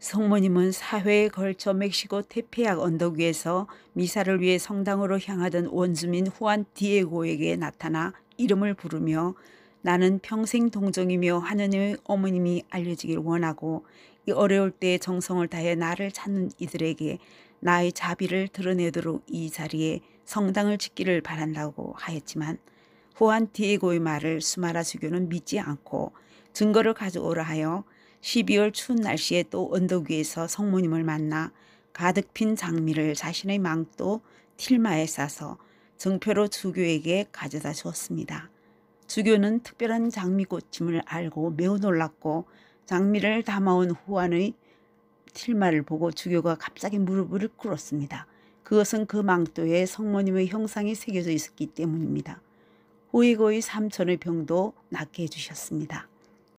성모님은 사회에 걸쳐 멕시코 테페약 언덕 위에서 미사를 위해 성당으로 향하던 원주민 후안 디에고에게 나타나 이름을 부르며 나는 평생 동정이며 하느님의 어머님이 알려지길 원하고 이 어려울 때에 정성을 다해 나를 찾는 이들에게 나의 자비를 드러내도록 이 자리에 성당을 짓기를 바란다고 하였지만 후안 디에고의 말을 수마라 수교는 믿지 않고 증거를 가져오라 하여 12월 추운 날씨에 또 언덕 위에서 성모님을 만나 가득 핀 장미를 자신의 망토 틸마에 싸서 정표로 주교에게 가져다 주었습니다. 주교는 특별한 장미꽃임을 알고 매우 놀랐고 장미를 담아온 후안의 틸마를 보고 주교가 갑자기 무릎을 꿇었습니다. 그것은 그 망토에 성모님의 형상이 새겨져 있었기 때문입니다. 호이고의 삼천의 병도 낫게 해주셨습니다.